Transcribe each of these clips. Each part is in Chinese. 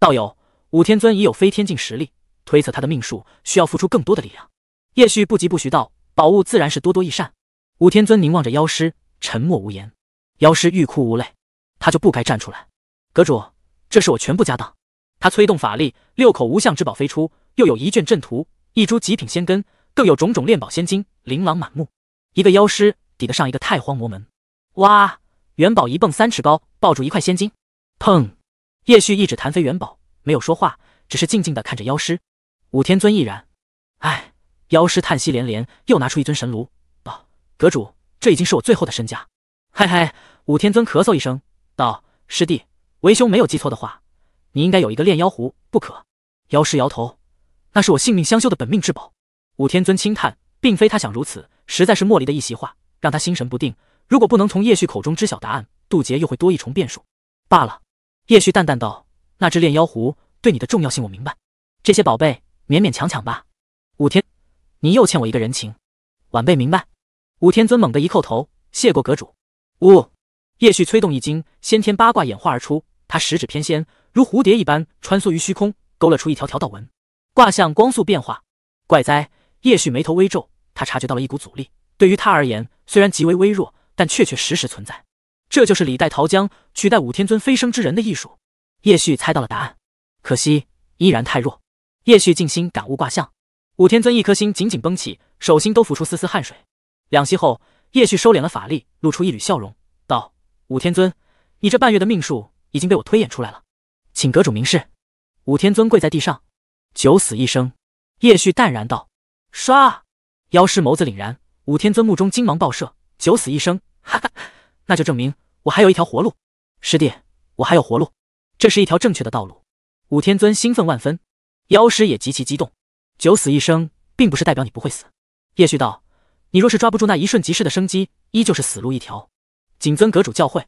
道友，武天尊已有飞天境实力，推测他的命数需要付出更多的力量。叶旭不疾不徐道：“宝物自然是多多益善。”武天尊凝望着妖师，沉默无言。妖师欲哭无泪，他就不该站出来。阁主，这是我全部家当。他催动法力，六口无相之宝飞出，又有一卷阵图，一株极品仙根，更有种种炼宝仙金，琳琅满目。一个妖师抵得上一个太荒魔门。哇！元宝一蹦三尺高，抱住一块仙金，砰！叶旭一指弹飞元宝，没有说话，只是静静的看着妖师。武天尊亦然。唉，妖师叹息连连，又拿出一尊神炉，道：“阁主，这已经是我最后的身家。”嘿嘿，武天尊咳嗽一声，道：“师弟，为兄没有记错的话，你应该有一个炼妖壶不可？”妖师摇头，那是我性命相修的本命至宝。武天尊轻叹，并非他想如此，实在是莫离的一席话让他心神不定。如果不能从叶旭口中知晓答案，渡劫又会多一重变数。罢了。叶旭淡淡道：“那只炼妖狐对你的重要性我明白，这些宝贝勉勉强强吧。武天，你又欠我一个人情。”晚辈明白。武天尊猛地一叩头，谢过阁主。呜。叶旭催动一惊，先天八卦演化而出，他十指翩跹，如蝴蝶一般穿梭于虚空，勾勒出一条条道纹，卦象光速变化。怪哉！叶旭眉头微皱，他察觉到了一股阻力，对于他而言，虽然极为微弱，但确确实实存在。这就是李代桃僵取代武天尊飞升之人的艺术。叶旭猜到了答案，可惜依然太弱。叶旭静心感悟卦象，武天尊一颗心紧紧绷起，手心都浮出丝丝汗水。两息后，叶旭收敛了法力，露出一缕笑容，道：“武天尊，你这半月的命数已经被我推演出来了，请阁主明示。”武天尊跪在地上，九死一生。叶旭淡然道：“刷！”妖师眸子凛然，武天尊目中金芒爆射，九死一生，哈哈。那就证明我还有一条活路，师弟，我还有活路，这是一条正确的道路。武天尊兴奋万分，妖师也极其激动。九死一生，并不是代表你不会死。叶旭道：“你若是抓不住那一瞬即逝的生机，依旧是死路一条。”谨遵阁主教诲。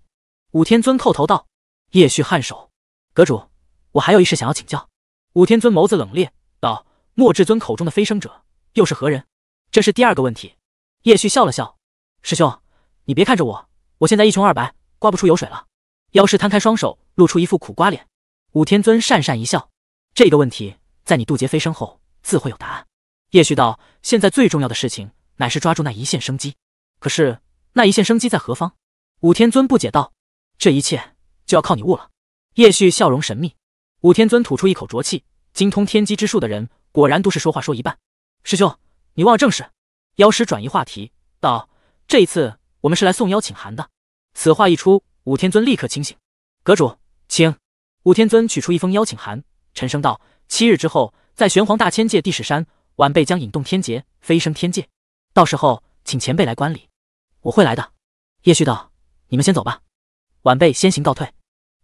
武天尊叩头道。叶旭颔首。阁主，我还有一事想要请教。武天尊眸子冷冽道：“莫至尊口中的飞升者，又是何人？”这是第二个问题。叶旭笑了笑：“师兄，你别看着我。”我现在一穷二白，刮不出油水了。妖师摊开双手，露出一副苦瓜脸。武天尊讪讪一笑，这个问题在你渡劫飞升后自会有答案。叶旭道：“现在最重要的事情乃是抓住那一线生机，可是那一线生机在何方？”武天尊不解道：“这一切就要靠你悟了。”叶旭笑容神秘。武天尊吐出一口浊气，精通天机之术的人果然都是说话说一半。师兄，你忘了正事？妖师转移话题道：“这一次。”我们是来送邀请函的。此话一出，武天尊立刻清醒。阁主，请。武天尊取出一封邀请函，沉声道：“七日之后，在玄黄大千界地势山，晚辈将引动天劫，飞升天界。到时候，请前辈来观礼。我会来的。”叶旭道：“你们先走吧，晚辈先行告退。”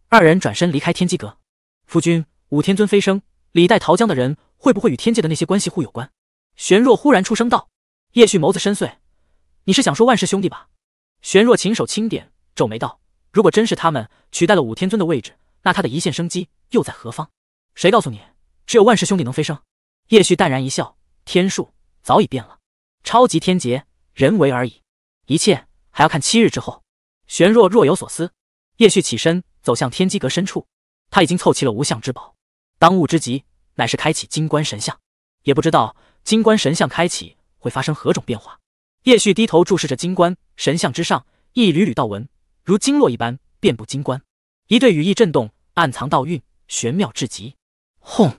二人转身离开天机阁。夫君，武天尊飞升，李代桃僵的人会不会与天界的那些关系户有关？玄若忽然出声道。叶旭眸子深邃：“你是想说万世兄弟吧？”玄若秦手轻点，皱眉道：“如果真是他们取代了五天尊的位置，那他的一线生机又在何方？”谁告诉你只有万氏兄弟能飞升？叶旭淡然一笑：“天数早已变了，超级天劫人为而已，一切还要看七日之后。”玄若若有所思。叶旭起身走向天机阁深处，他已经凑齐了无相之宝，当务之急乃是开启金冠神像，也不知道金冠神像开启会发生何种变化。叶旭低头注视着金冠神像之上，一缕缕道纹如经络一般遍布金冠，一对羽翼震动，暗藏道韵，玄妙至极。轰！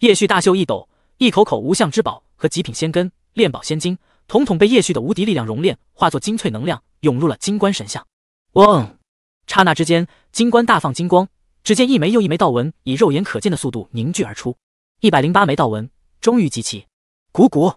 叶旭大袖一抖，一口口无相之宝和极品仙根、炼宝仙经，统统被叶旭的无敌力量熔炼，化作精粹能量涌入了金冠神像。嗡！刹那之间，金冠大放金光，只见一枚又一枚道纹以肉眼可见的速度凝聚而出，一百零八枚道纹终于集齐。鼓鼓！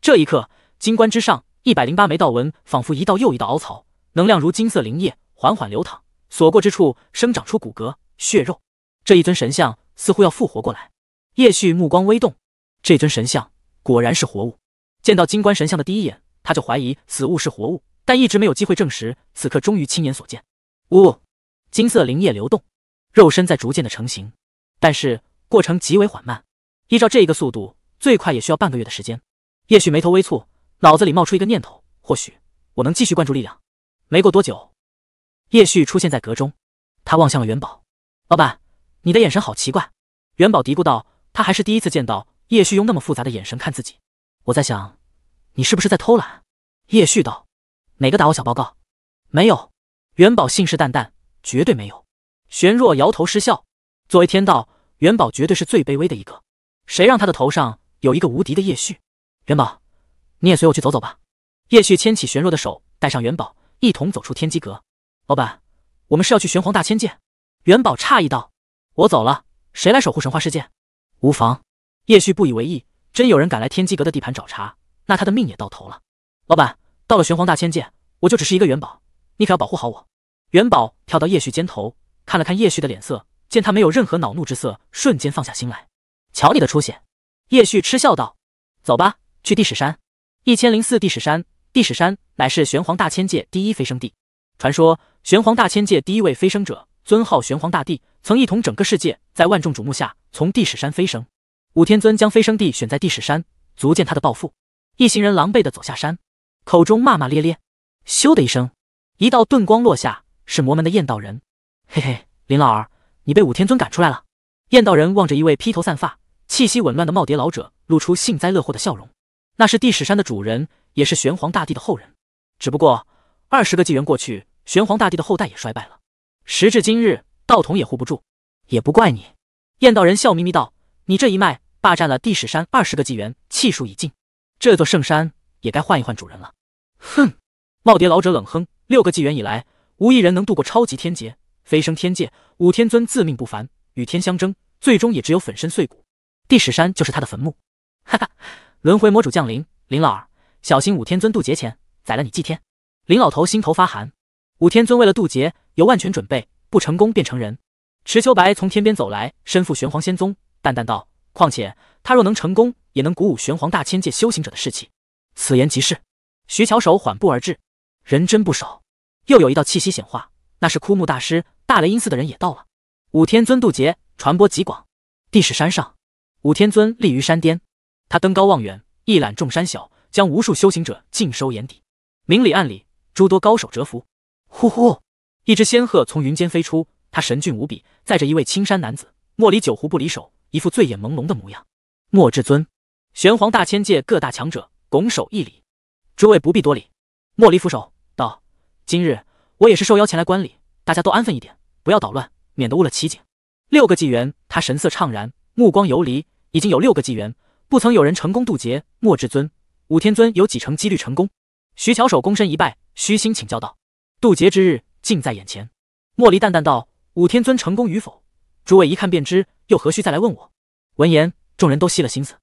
这一刻，金冠之上。一百零八枚道纹仿佛一道又一道凹槽，能量如金色灵液缓缓流淌，所过之处生长出骨骼血肉。这一尊神像似乎要复活过来。叶旭目光微动，这尊神像果然是活物。见到金冠神像的第一眼，他就怀疑此物是活物，但一直没有机会证实。此刻终于亲眼所见。呜，金色灵液流动，肉身在逐渐的成型，但是过程极为缓慢。依照这一个速度，最快也需要半个月的时间。叶旭眉头微蹙。脑子里冒出一个念头，或许我能继续灌注力量。没过多久，叶旭出现在阁中，他望向了元宝老板，你的眼神好奇怪。元宝嘀咕道：“他还是第一次见到叶旭用那么复杂的眼神看自己。”我在想，你是不是在偷懒？叶旭道：“哪个打我小报告？”没有。元宝信誓旦旦：“绝对没有。”玄若摇头失笑。作为天道，元宝绝对是最卑微的一个，谁让他的头上有一个无敌的叶旭？元宝。你也随我去走走吧。叶旭牵起玄若的手，带上元宝，一同走出天机阁。老板，我们是要去玄黄大千界？元宝诧异道。我走了，谁来守护神话世界？无妨。叶旭不以为意，真有人敢来天机阁的地盘找茬，那他的命也到头了。老板，到了玄黄大千界，我就只是一个元宝，你可要保护好我。元宝跳到叶旭肩头，看了看叶旭的脸色，见他没有任何恼怒之色，瞬间放下心来。瞧你的出息。叶旭嗤笑道。走吧，去地史山。一千零四地史山，地史山乃是玄黄大千界第一飞升地。传说，玄黄大千界第一位飞升者，尊号玄黄大帝，曾一统整个世界，在万众瞩目下从地史山飞升。武天尊将飞升地选在地史山，足见他的抱负。一行人狼狈地走下山，口中骂骂咧咧。咻的一声，一道遁光落下，是魔门的燕道人。嘿嘿，林老儿，你被武天尊赶出来了。燕道人望着一位披头散发、气息紊乱的耄耋老者，露出幸灾乐祸的笑容。那是地史山的主人，也是玄黄大帝的后人。只不过二十个纪元过去，玄黄大帝的后代也衰败了。时至今日，道童也护不住，也不怪你。燕道人笑眯眯道：“你这一脉霸占了地史山二十个纪元，气数已尽，这座圣山也该换一换主人了。”哼！耄耋老者冷哼：“六个纪元以来，无一人能度过超级天劫，飞升天界。五天尊自命不凡，与天相争，最终也只有粉身碎骨。地史山就是他的坟墓。”哈哈。轮回魔主降临，林老儿，小心五天尊渡劫前宰了你祭天。林老头心头发寒。五天尊为了渡劫，有万全准备，不成功变成人。池秋白从天边走来，身负玄黄仙宗，淡淡道：“况且他若能成功，也能鼓舞玄黄大千界修行者的士气。”此言极是。徐巧手缓步而至，人真不少。又有一道气息显化，那是枯木大师。大雷音寺的人也到了。五天尊渡劫，传播极广。地势山上，五天尊立于山巅。他登高望远，一览众山小，将无数修行者尽收眼底。明里暗里，诸多高手折服。呼呼，一只仙鹤从云间飞出，他神俊无比，载着一位青衫男子。莫离酒壶不离手，一副醉眼朦胧的模样。莫至尊，玄黄大千界各大强者拱手一礼。诸位不必多礼。莫离扶手道：“今日我也是受邀前来观礼，大家都安分一点，不要捣乱，免得误了奇景。”六个纪元，他神色怅然，目光游离。已经有六个纪元。不曾有人成功渡劫，莫至尊，武天尊有几成几率成功？徐巧手躬身一拜，虚心请教道：“渡劫之日近在眼前。”莫离淡淡道：“武天尊成功与否，诸位一看便知，又何须再来问我？”闻言，众人都熄了心思。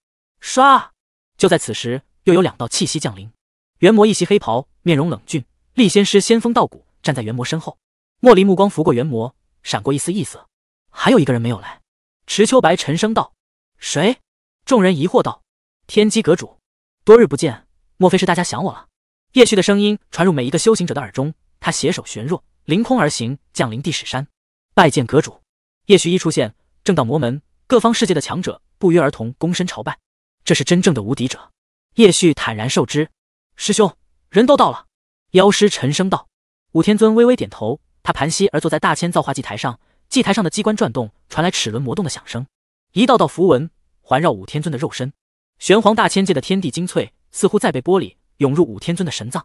刷！就在此时，又有两道气息降临。元魔一袭黑袍，面容冷峻；立仙师仙风道骨，站在元魔身后。莫离目光拂过元魔，闪过一丝异色。还有一个人没有来。池秋白沉声道：“谁？”众人疑惑道：“天机阁主，多日不见，莫非是大家想我了？”叶旭的声音传入每一个修行者的耳中。他携手玄若，凌空而行，降临地史山，拜见阁主。叶旭一出现，正道魔门各方世界的强者不约而同躬身朝拜。这是真正的无敌者。叶旭坦然受之。师兄，人都到了。妖师沉声道。武天尊微微点头，他盘膝而坐在大千造化祭台上，祭台上的机关转动，传来齿轮磨动的响声，一道道符文。环绕五天尊的肉身，玄黄大千界的天地精粹似乎在被剥离，涌入五天尊的神脏。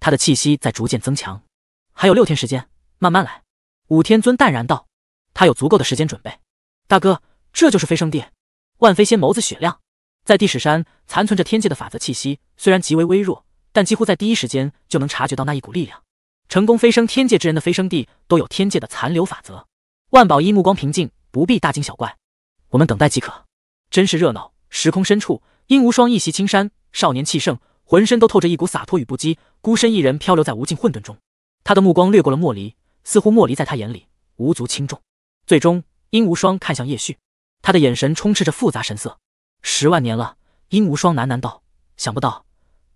他的气息在逐渐增强。还有六天时间，慢慢来。五天尊淡然道：“他有足够的时间准备。”大哥，这就是飞升地。万飞仙眸子雪亮，在地史山残存着天界的法则气息，虽然极为微弱，但几乎在第一时间就能察觉到那一股力量。成功飞升天界之人的飞升地都有天界的残留法则。万宝一目光平静，不必大惊小怪，我们等待即可。真是热闹。时空深处，殷无双一袭青衫，少年气盛，浑身都透着一股洒脱与不羁，孤身一人漂流在无尽混沌中。他的目光掠过了莫离，似乎莫离在他眼里无足轻重。最终，殷无双看向叶旭，他的眼神充斥着复杂神色。十万年了，殷无双喃喃道：“想不到，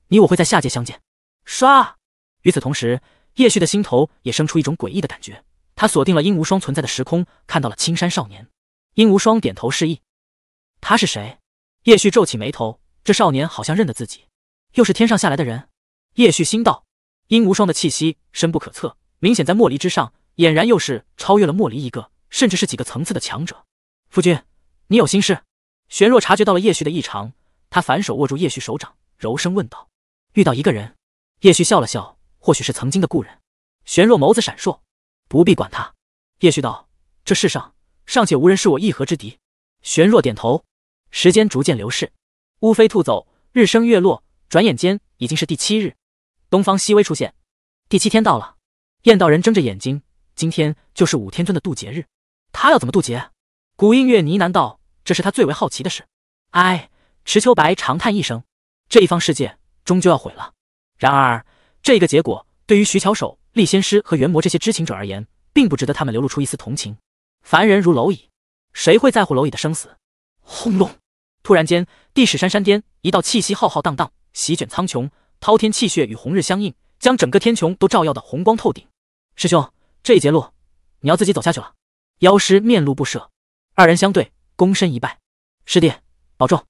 你我会在下界相见。”唰。与此同时，叶旭的心头也生出一种诡异的感觉。他锁定了殷无双存在的时空，看到了青山少年。殷无双点头示意。他是谁？叶旭皱起眉头，这少年好像认得自己，又是天上下来的人。叶旭心道，殷无双的气息深不可测，明显在莫离之上，俨然又是超越了莫离一个，甚至是几个层次的强者。夫君，你有心事？玄若察觉到了叶旭的异常，他反手握住叶旭手掌，柔声问道：“遇到一个人。”叶旭笑了笑，或许是曾经的故人。玄若眸子闪烁，不必管他。叶旭道：“这世上尚且无人是我一合之敌。”玄若点头。时间逐渐流逝，乌飞兔走，日升月落，转眼间已经是第七日，东方熹微出现。第七天到了，燕道人睁着眼睛，今天就是五天尊的渡劫日，他要怎么渡劫？古映月呢喃道：“这是他最为好奇的事。”哎，池秋白长叹一声，这一方世界终究要毁了。然而，这个结果对于徐巧手、历仙师和元魔这些知情者而言，并不值得他们流露出一丝同情。凡人如蝼蚁，谁会在乎蝼蚁的生死？轰隆。突然间，地势山山巅，一道气息浩浩荡荡，席卷苍穹，滔天气血与红日相应，将整个天穹都照耀的红光透顶。师兄，这一截路你要自己走下去了。妖师面露不舍，二人相对，躬身一拜。师弟保重。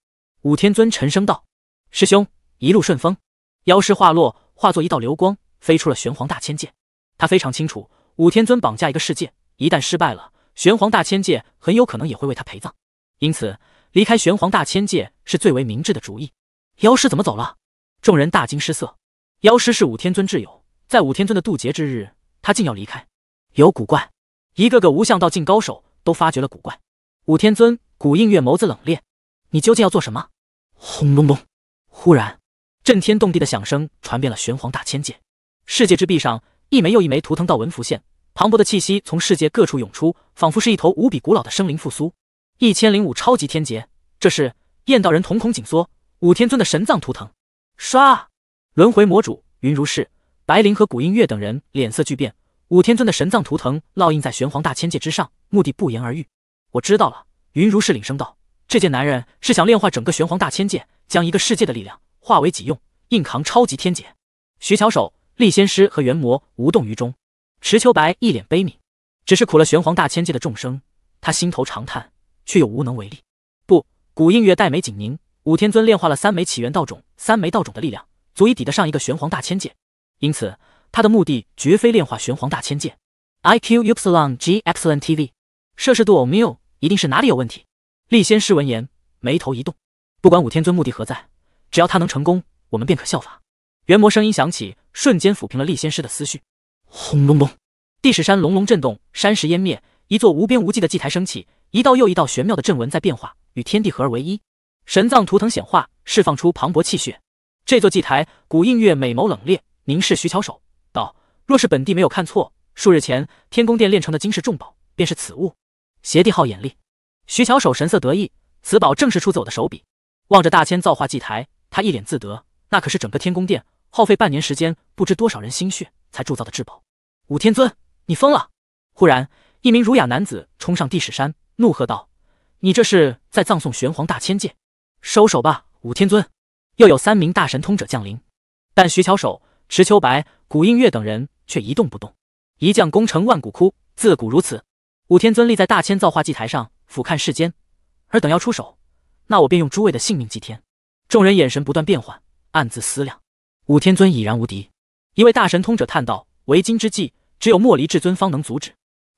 武天尊沉声道：“师兄一路顺风。”妖师化落，化作一道流光，飞出了玄黄大千界。他非常清楚，武天尊绑架一个世界，一旦失败了，玄黄大千界很有可能也会为他陪葬。因此。离开玄黄大千界是最为明智的主意。妖师怎么走了？众人大惊失色。妖师是五天尊挚友，在五天尊的渡劫之日，他竟要离开，有古怪！一个个无相道境高手都发觉了古怪。五天尊古映月眸子冷冽：“你究竟要做什么？”轰隆隆！忽然，震天动地的响声传遍了玄黄大千界。世界之壁上，一枚又一枚图腾道纹浮现，磅礴的气息从世界各处涌出，仿佛是一头无比古老的生灵复苏。一千零五超级天劫，这是燕道人瞳孔紧缩。五天尊的神藏图腾，刷！轮回魔主云如是、白灵和古音月等人脸色巨变。五天尊的神藏图腾烙印在玄黄大千界之上，目的不言而喻。我知道了，云如是领声道：“这件男人是想炼化整个玄黄大千界，将一个世界的力量化为己用，硬扛超级天劫。”徐巧手、厉仙师和元魔无动于衷。池秋白一脸悲悯，只是苦了玄黄大千界的众生，他心头长叹。却又无能为力。不，古映月黛眉紧凝，武天尊炼化了三枚起源道种，三枚道种的力量足以抵得上一个玄黄大千界，因此他的目的绝非炼化玄黄大千界。I Q Upsilon G X N T V，摄氏度偶缪，一定是哪里有问题。立仙师闻言，眉头一动。不管武天尊目的何在，只要他能成功，我们便可效法。元魔声音响起，瞬间抚平了立仙师的思绪。轰隆隆，地势山隆隆震动，山石湮灭，一座无边无际的祭台升起。一道又一道玄妙的阵纹在变化，与天地合而为一。神藏图腾显化，释放出磅礴气血。这座祭台，古映月美眸冷冽，凝视徐巧手，道：“若是本帝没有看错，数日前天宫殿炼成的金石重宝，便是此物。”邪帝好眼力。徐巧手神色得意，此宝正是出自我的手笔。望着大千造化祭台，他一脸自得，那可是整个天宫殿耗费半年时间，不知多少人心血才铸造的至宝。武天尊，你疯了！忽然，一名儒雅男子冲上帝史山。怒喝道：“你这是在葬送玄黄大千界！收手吧，武天尊！”又有三名大神通者降临，但徐巧手、池秋白、古映月等人却一动不动。一将功成万骨枯，自古如此。武天尊立在大千造化祭台上，俯瞰世间。而等要出手，那我便用诸位的性命祭天。众人眼神不断变换，暗自思量。武天尊已然无敌。一位大神通者叹道：“为今之计，只有莫离至尊方能阻止。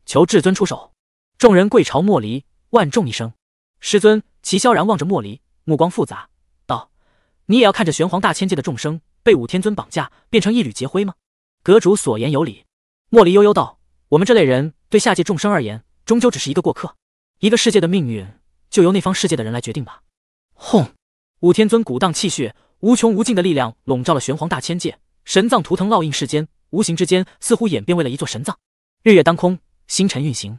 求至尊出手。”众人跪朝莫离，万众一声：“师尊！”齐萧然望着莫离，目光复杂，道：“你也要看着玄黄大千界的众生被五天尊绑架，变成一缕劫灰吗？”阁主所言有理。莫离悠悠道：“我们这类人对下界众生而言，终究只是一个过客。一个世界的命运就由那方世界的人来决定吧。”轰！五天尊鼓荡气血，无穷无尽的力量笼罩了玄黄大千界，神藏图腾烙印世间，无形之间似乎演变为了一座神藏。日月当空，星辰运行。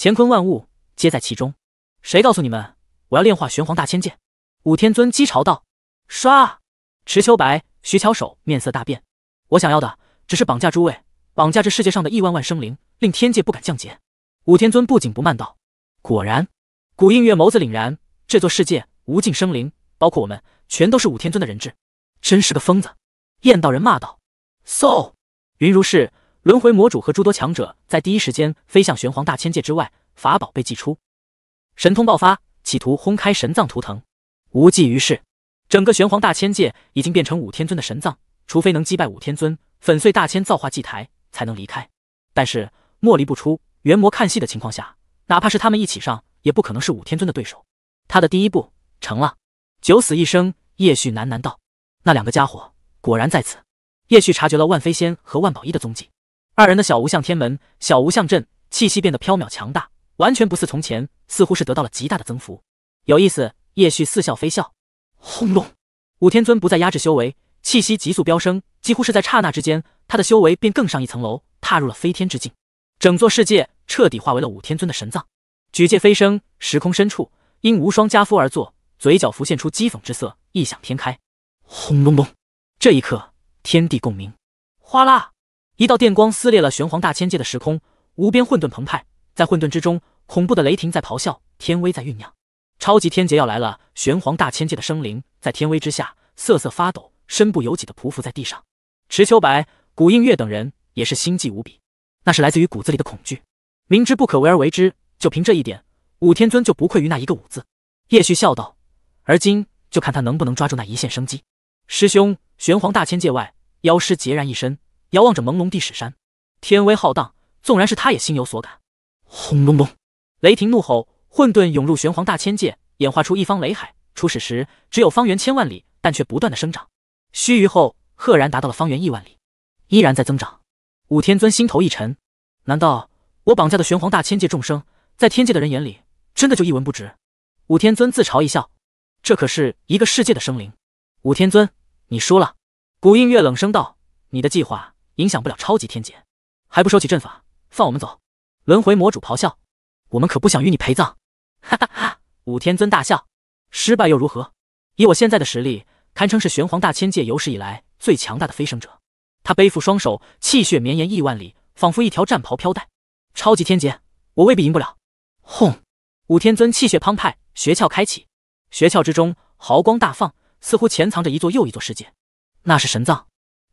乾坤万物皆在其中，谁告诉你们我要炼化玄黄大千剑？武天尊讥嘲道。刷！池秋白、徐巧手面色大变。我想要的只是绑架诸位，绑架这世界上的亿万万生灵，令天界不敢降劫。武天尊不紧不慢道。果然，古映月眸子凛然。这座世界，无尽生灵，包括我们，全都是武天尊的人质。真是个疯子！燕道人骂道。嗖！云如是。轮回魔主和诸多强者在第一时间飞向玄黄大千界之外，法宝被祭出，神通爆发，企图轰开神藏图腾，无济于事。整个玄黄大千界已经变成五天尊的神藏，除非能击败五天尊，粉碎大千造化祭台，才能离开。但是莫离不出元魔看戏的情况下，哪怕是他们一起上，也不可能是五天尊的对手。他的第一步成了九死一生。叶旭喃喃道：“那两个家伙果然在此。”叶旭察觉了万飞仙和万宝一的踪迹。二人的小无相天门、小无相阵气息变得飘渺强大，完全不似从前，似乎是得到了极大的增幅。有意思，叶旭似笑非笑。轰隆！武天尊不再压制修为，气息急速飙升，几乎是在刹那之间，他的修为便更上一层楼，踏入了飞天之境。整座世界彻底化为了武天尊的神藏，举界飞升。时空深处，因无双加夫而坐，嘴角浮现出讥讽之色，异想天开。轰隆隆！这一刻，天地共鸣。哗啦！一道电光撕裂了玄黄大千界的时空，无边混沌澎湃，在混沌之中，恐怖的雷霆在咆哮，天威在酝酿，超级天劫要来了。玄黄大千界的生灵在天威之下瑟瑟发抖，身不由己的匍匐在地上。池秋白、古映月等人也是心悸无比，那是来自于骨子里的恐惧。明知不可为而为之，就凭这一点，武天尊就不愧于那一个武字。叶旭笑道：“而今就看他能不能抓住那一线生机。”师兄，玄黄大千界外，妖师孑然一身。遥望着朦胧地史山，天威浩荡，纵然是他也心有所感。轰隆隆，雷霆怒吼，混沌涌入玄黄大千界，演化出一方雷海。初始时只有方圆千万里，但却不断的生长。须臾后，赫然达到了方圆亿万里，依然在增长。武天尊心头一沉，难道我绑架的玄黄大千界众生，在天界的人眼里真的就一文不值？武天尊自嘲一笑，这可是一个世界的生灵。武天尊，你输了。古映月冷声道：“你的计划。”影响不了超级天劫，还不收起阵法，放我们走！轮回魔主咆哮，我们可不想与你陪葬！哈哈哈！五天尊大笑，失败又如何？以我现在的实力，堪称是玄黄大千界有史以来最强大的飞升者。他背负双手，气血绵延亿万里，仿佛一条战袍飘带。超级天劫，我未必赢不了！轰！五天尊气血澎湃，穴窍开启，穴窍之中豪光大放，似乎潜藏着一座又一座世界。那是神藏。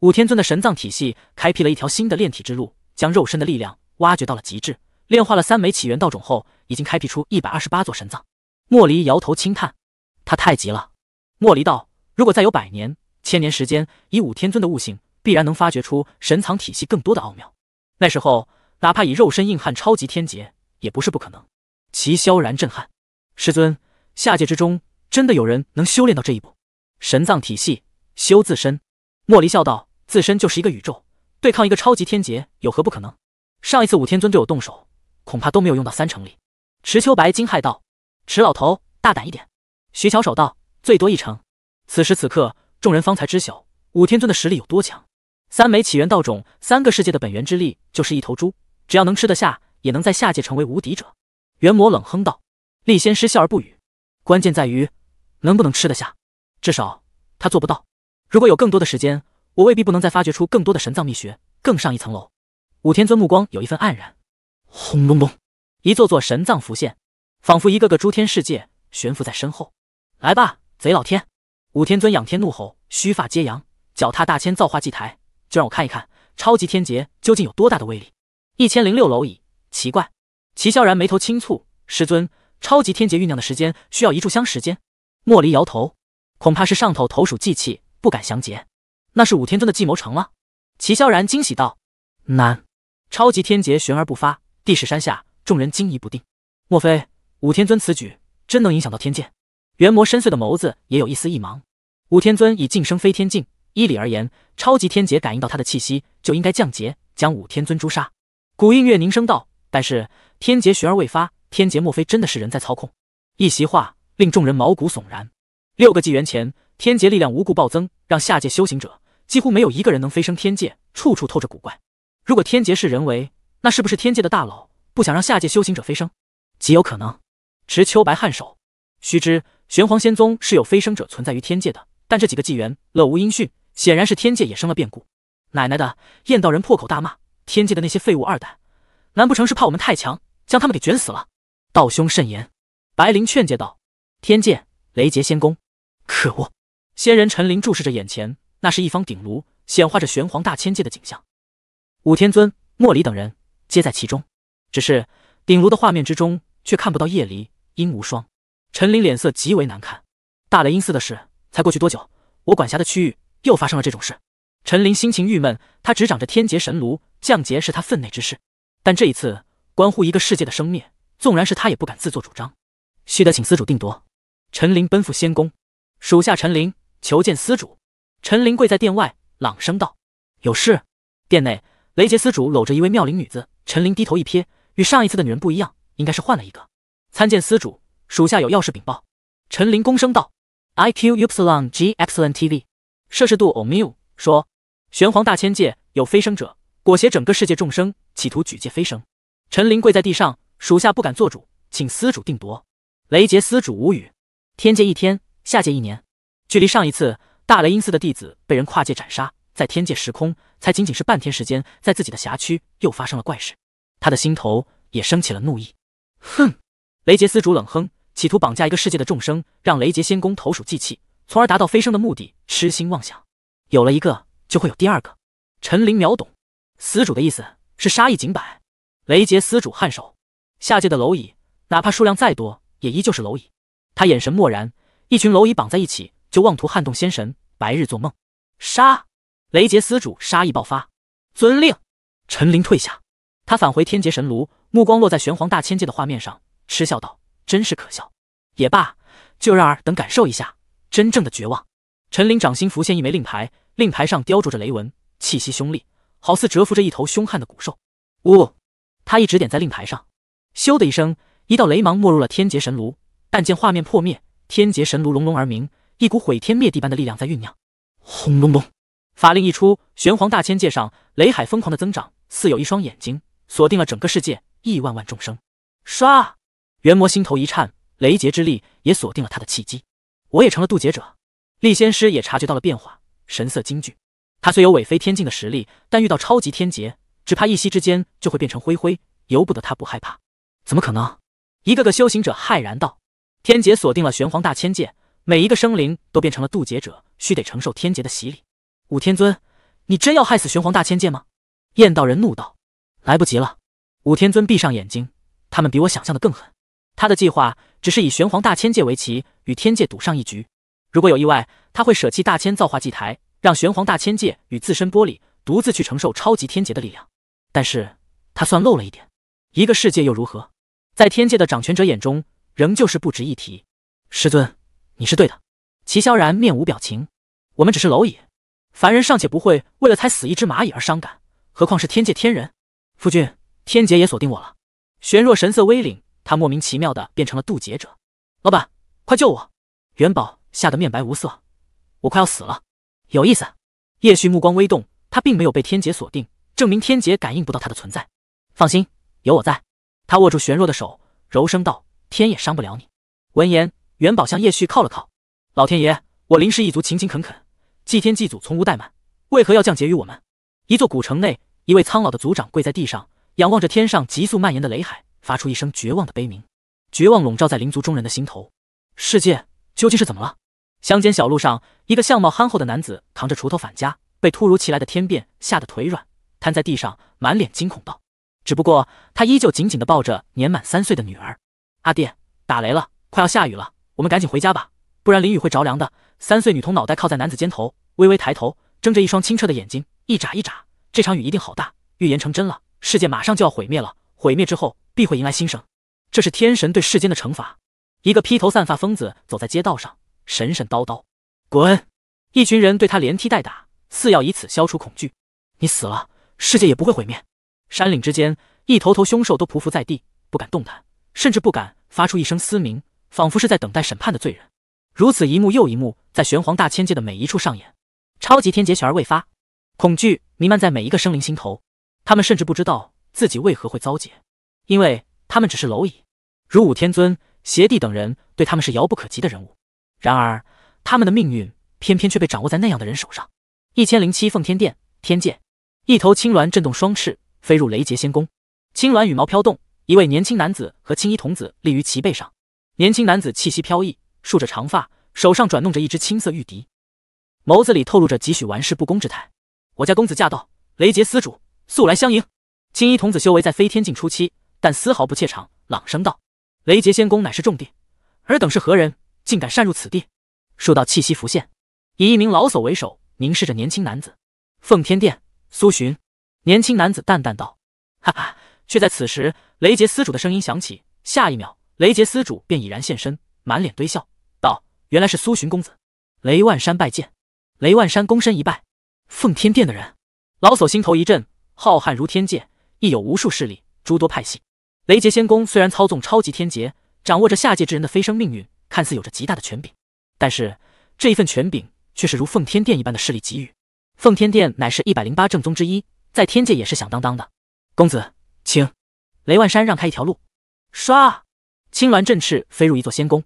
武天尊的神藏体系开辟了一条新的炼体之路，将肉身的力量挖掘到了极致。炼化了三枚起源道种后，已经开辟出一百二十八座神藏。莫离摇头轻叹：“他太急了。”莫离道：“如果再有百年、千年时间，以武天尊的悟性，必然能发掘出神藏体系更多的奥妙。那时候，哪怕以肉身硬汉、超级天劫，也不是不可能。”齐萧然震撼：“师尊，下界之中真的有人能修炼到这一步？神藏体系修自身？”莫离笑道。自身就是一个宇宙，对抗一个超级天劫有何不可能？上一次武天尊对我动手，恐怕都没有用到三成力。池秋白惊骇道：“池老头，大胆一点！”徐巧手道：“最多一成。”此时此刻，众人方才知晓武天尊的实力有多强。三枚起源道种，三个世界的本源之力，就是一头猪，只要能吃得下，也能在下界成为无敌者。元魔冷哼道：“立仙师笑而不语。关键在于能不能吃得下，至少他做不到。如果有更多的时间。”我未必不能再发掘出更多的神藏秘学，更上一层楼。武天尊目光有一份黯然。轰隆隆，一座座神藏浮现，仿佛一个个诸天世界悬浮在身后。来吧，贼老天！武天尊仰天怒吼，须发皆扬，脚踏大千造化祭台，就让我看一看超级天劫究竟有多大的威力！一千零六楼已，奇怪。齐萧然眉头轻蹙，师尊，超级天劫酝酿的时间需要一炷香时间。莫离摇头，恐怕是上头投鼠忌器，不敢详结。那是武天尊的计谋成了，齐萧然惊喜道：“难，超级天劫悬而不发。”地势山下，众人惊疑不定。莫非武天尊此举真能影响到天界？元魔深邃的眸子也有一丝异芒。武天尊已晋升飞天境，依理而言，超级天劫感应到他的气息就应该降劫，将武天尊诛杀。古映月凝声道：“但是天劫悬而未发，天劫莫非真的是人在操控？”一席话令众人毛骨悚然。六个纪元前，天劫力量无故暴增，让下界修行者。几乎没有一个人能飞升天界，处处透着古怪。如果天劫是人为，那是不是天界的大佬不想让下界修行者飞升？极有可能。池秋白颔首，须知玄黄仙宗是有飞升者存在于天界的，但这几个纪元乐无音讯，显然是天界也生了变故。奶奶的！燕道人破口大骂：“天界的那些废物二代，难不成是怕我们太强，将他们给卷死了？”道兄慎言。白灵劝诫道：“天界雷劫仙宫，可恶！”仙人陈林注视着眼前。那是一方鼎炉，显化着玄黄大千界的景象。武天尊、莫离等人皆在其中，只是鼎炉的画面之中却看不到叶离、殷无双。陈林脸色极为难看。大雷音寺的事才过去多久，我管辖的区域又发生了这种事。陈林心情郁闷。他执掌着天劫神炉，降劫是他分内之事。但这一次关乎一个世界的生灭，纵然是他也不敢自作主张，须得请司主定夺。陈林奔赴仙宫，属下陈林求见司主。陈林跪在殿外，朗声道：“有事。”殿内，雷杰司主搂着一位妙龄女子。陈林低头一瞥，与上一次的女人不一样，应该是换了一个。参见司主，属下有要事禀报。陈林躬声道：“I Q Upsilon G X N T V。”摄氏度欧缪说：“玄黄大千界有飞升者，裹挟整个世界众生，企图举界飞升。”陈林跪在地上，属下不敢做主，请司主定夺。雷杰司主无语。天界一天，下界一年，距离上一次。大雷音寺的弟子被人跨界斩杀，在天界时空才仅仅是半天时间，在自己的辖区又发生了怪事，他的心头也升起了怒意。哼！雷杰司主冷哼，企图绑架一个世界的众生，让雷杰仙宫投鼠忌器，从而达到飞升的目的，痴心妄想。有了一个，就会有第二个。陈林秒懂，司主的意思是杀一儆百。雷杰司主颔首，下界的蝼蚁，哪怕数量再多，也依旧是蝼蚁。他眼神漠然，一群蝼蚁绑在一起。就妄图撼动仙神，白日做梦！杀！雷杰司主杀意爆发，遵令，陈林退下。他返回天劫神炉，目光落在玄黄大千界的画面上，嗤笑道：“真是可笑。也罢，就让尔等感受一下真正的绝望。”陈林掌心浮现一枚令牌，令牌上雕琢着雷纹，气息凶厉，好似蛰伏着一头凶悍的古兽。呜！他一指点在令牌上，咻的一声，一道雷芒没入了天劫神炉。但见画面破灭，天劫神炉隆隆而鸣。一股毁天灭地般的力量在酝酿。轰隆隆，法令一出，玄黄大千界上雷海疯狂的增长，似有一双眼睛锁定了整个世界亿万万众生。刷！元魔心头一颤，雷劫之力也锁定了他的契机。我也成了渡劫者。厉仙师也察觉到了变化，神色惊惧。他虽有尾飞天境的实力，但遇到超级天劫，只怕一息之间就会变成灰灰，由不得他不害怕。怎么可能？一个个修行者骇然道：“天劫锁定了玄黄大千界。”每一个生灵都变成了渡劫者，须得承受天劫的洗礼。武天尊，你真要害死玄黄大千界吗？燕道人怒道：“来不及了！”武天尊闭上眼睛，他们比我想象的更狠。他的计划只是以玄黄大千界为棋，与天界赌上一局。如果有意外，他会舍弃大千造化祭台，让玄黄大千界与自身剥离，独自去承受超级天劫的力量。但是他算漏了一点，一个世界又如何？在天界的掌权者眼中，仍旧是不值一提。师尊。你是对的，齐萧然面无表情。我们只是蝼蚁，凡人尚且不会为了踩死一只蚂蚁而伤感，何况是天界天人。夫君，天劫也锁定我了。玄若神色微凛，他莫名其妙的变成了渡劫者。老板，快救我！元宝吓得面白无色，我快要死了。有意思。叶旭目光微动，他并没有被天劫锁定，证明天劫感应不到他的存在。放心，有我在。他握住玄若的手，柔声道：“天也伤不了你。”闻言。元宝向叶旭靠了靠。老天爷，我林氏一族勤勤恳恳，祭天祭祖从无怠慢，为何要降劫于我们？一座古城内，一位苍老的族长跪在地上，仰望着天上急速蔓延的雷海，发出一声绝望的悲鸣。绝望笼罩在灵族中人的心头。世界究竟是怎么了？乡间小路上，一个相貌憨厚的男子扛着锄头返家，被突如其来的天变吓得腿软，瘫在地上，满脸惊恐道：“只不过他依旧紧紧地抱着年满三岁的女儿。阿爹，打雷了，快要下雨了。”我们赶紧回家吧，不然淋雨会着凉的。三岁女童脑袋靠在男子肩头，微微抬头，睁着一双清澈的眼睛，一眨一眨。这场雨一定好大，预言成真了，世界马上就要毁灭了。毁灭之后，必会迎来新生。这是天神对世间的惩罚。一个披头散发疯子走在街道上，神神叨叨。滚！一群人对他连踢带打，似要以此消除恐惧。你死了，世界也不会毁灭。山岭之间，一头头凶兽都匍匐在地，不敢动弹，甚至不敢发出一声嘶鸣。仿佛是在等待审判的罪人，如此一幕又一幕，在玄黄大千界的每一处上演。超级天劫悬而未发，恐惧弥漫在每一个生灵心头。他们甚至不知道自己为何会遭劫，因为他们只是蝼蚁。如武天尊、邪帝等人，对他们是遥不可及的人物。然而，他们的命运偏偏却被掌握在那样的人手上。一千零七奉天殿，天界，一头青鸾震动双翅，飞入雷劫仙宫。青鸾羽毛飘动，一位年轻男子和青衣童子立于其背上。年轻男子气息飘逸，束着长发，手上转动着一只青色玉笛，眸子里透露着几许玩世不恭之态。我家公子驾到，雷杰司主速来相迎。青衣童子修为在飞天境初期，但丝毫不怯场，朗声道：“雷杰仙宫乃是重地，尔等是何人，竟敢擅入此地？”数道气息浮现，以一名老叟为首，凝视着年轻男子。奉天殿，苏洵。年轻男子淡淡道：“哈哈。”却在此时，雷杰司主的声音响起，下一秒。雷杰司主便已然现身，满脸堆笑道：“原来是苏洵公子，雷万山拜见。”雷万山躬身一拜。奉天殿的人，老叟心头一震。浩瀚如天界，亦有无数势力，诸多派系。雷杰仙宫虽然操纵超级天劫，掌握着下界之人的飞升命运，看似有着极大的权柄，但是这一份权柄却是如奉天殿一般的势力给予。奉天殿乃是一百零八正宗之一，在天界也是响当当的。公子，请。雷万山让开一条路。刷。青鸾振翅飞入一座仙宫，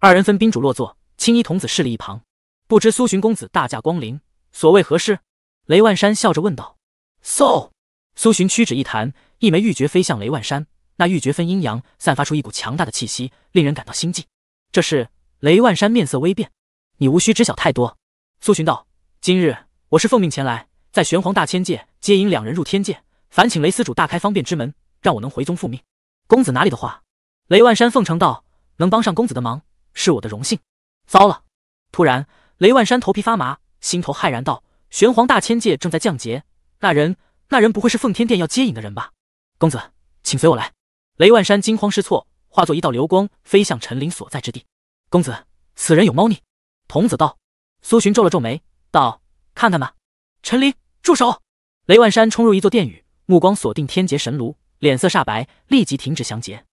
二人分宾主落座，青衣童子侍立一旁。不知苏洵公子大驾光临，所谓何事？雷万山笑着问道。So，苏洵屈指一弹，一枚玉珏飞向雷万山。那玉珏分阴阳，散发出一股强大的气息，令人感到心悸。这是雷万山面色微变，你无需知晓太多。苏洵道：“今日我是奉命前来，在玄黄大千界接引两人入天界，烦请雷施主大开方便之门，让我能回宗复命。”公子哪里的话。雷万山奉承道：“能帮上公子的忙，是我的荣幸。”糟了！突然，雷万山头皮发麻，心头骇然道：“玄黄大千界正在降劫，那人，那人不会是奉天殿要接引的人吧？”公子，请随我来。雷万山惊慌失措，化作一道流光飞向陈林所在之地。公子，此人有猫腻。”童子道。苏洵皱了皱眉，道：“看看吧。”陈林，住手！雷万山冲入一座殿宇，目光锁定天劫神炉，脸色煞白，立即停止降劫。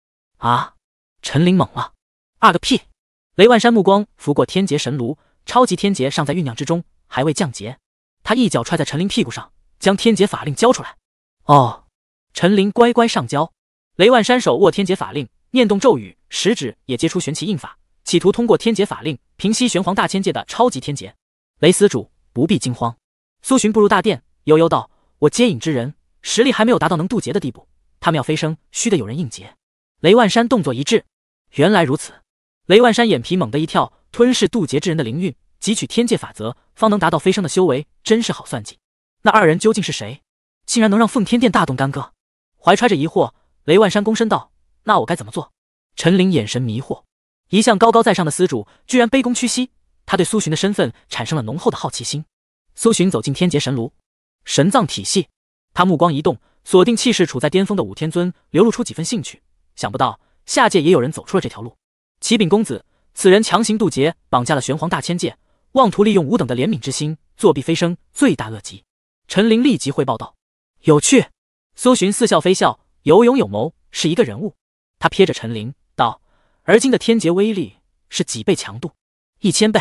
啊！陈林懵了，啊个屁！雷万山目光拂过天劫神炉，超级天劫尚在酝酿之中，还未降劫。他一脚踹在陈林屁股上，将天劫法令交出来。哦，陈林乖乖上交。雷万山手握天劫法令，念动咒语，食指也接出玄奇印法，企图通过天劫法令平息玄黄大千界的超级天劫。雷施主不必惊慌。苏洵步入大殿，悠悠道：“我接引之人实力还没有达到能渡劫的地步，他们要飞升，须得有人应劫。”雷万山动作一滞，原来如此。雷万山眼皮猛地一跳，吞噬渡劫之人的灵韵，汲取天界法则，方能达到飞升的修为，真是好算计。那二人究竟是谁？竟然能让奉天殿大动干戈？怀揣着疑惑，雷万山躬身道：“那我该怎么做？”陈林眼神迷惑，一向高高在上的司主，居然卑躬屈膝。他对苏洵的身份产生了浓厚的好奇心。苏洵走进天劫神炉，神藏体系。他目光一动，锁定气势处在巅峰的五天尊，流露出几分兴趣。想不到下界也有人走出了这条路。启禀公子，此人强行渡劫，绑架了玄黄大千界，妄图利用吾等的怜悯之心作弊飞升，罪大恶极。陈林立即汇报道。有趣。苏洵似笑非笑，有勇有谋，是一个人物。他瞥着陈林道：“而今的天劫威力是几倍强度？一千倍？”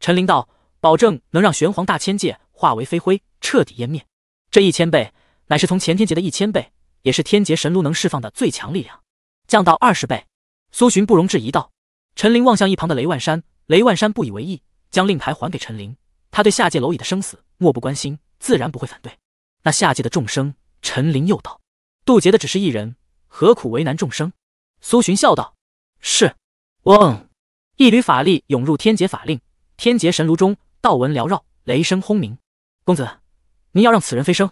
陈林道：“保证能让玄黄大千界化为飞灰，彻底湮灭。这一千倍，乃是从前天劫的一千倍，也是天劫神炉能释放的最强力量。”降到二十倍，苏洵不容置疑道。陈林望向一旁的雷万山，雷万山不以为意，将令牌还给陈林。他对下界蝼蚁的生死漠不关心，自然不会反对。那下界的众生，陈林又道：“渡劫的只是一人，何苦为难众生？”苏洵笑道：“是。”嗡，一缕法力涌入天劫法令，天劫神炉中道纹缭绕，雷声轰鸣。公子，您要让此人飞升？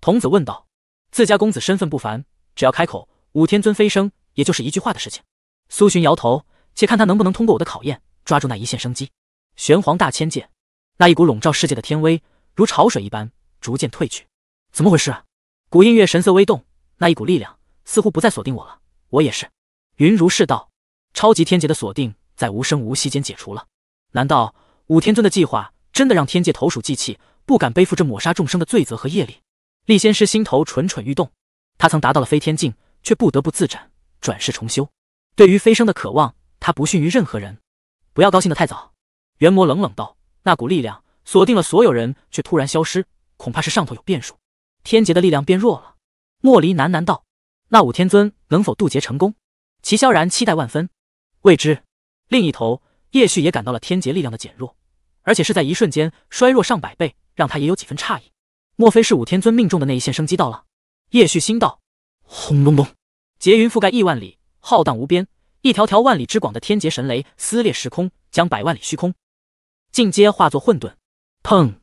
童子问道。自家公子身份不凡，只要开口，五天尊飞升。也就是一句话的事情。苏洵摇头，且看他能不能通过我的考验，抓住那一线生机。玄黄大千界，那一股笼罩世界的天威，如潮水一般逐渐退去。怎么回事？古映月神色微动，那一股力量似乎不再锁定我了。我也是。云如是道。超级天劫的锁定在无声无息间解除了。难道武天尊的计划真的让天界投鼠忌器，不敢背负着抹杀众生的罪责和业力？厉仙师心头蠢蠢欲动。他曾达到了飞天境，却不得不自斩。转世重修，对于飞升的渴望，他不逊于任何人。不要高兴得太早，元魔冷冷道。那股力量锁定了所有人，却突然消失，恐怕是上头有变数。天劫的力量变弱了，莫离喃喃道。那五天尊能否渡劫成功？齐萧然期待万分。未知。另一头，叶旭也感到了天劫力量的减弱，而且是在一瞬间衰弱上百倍，让他也有几分诧异。莫非是五天尊命中的那一线生机到了？叶旭心道。轰隆隆。劫云覆盖亿万里，浩荡无边，一条条万里之广的天劫神雷撕裂时空，将百万里虚空尽皆化作混沌。砰！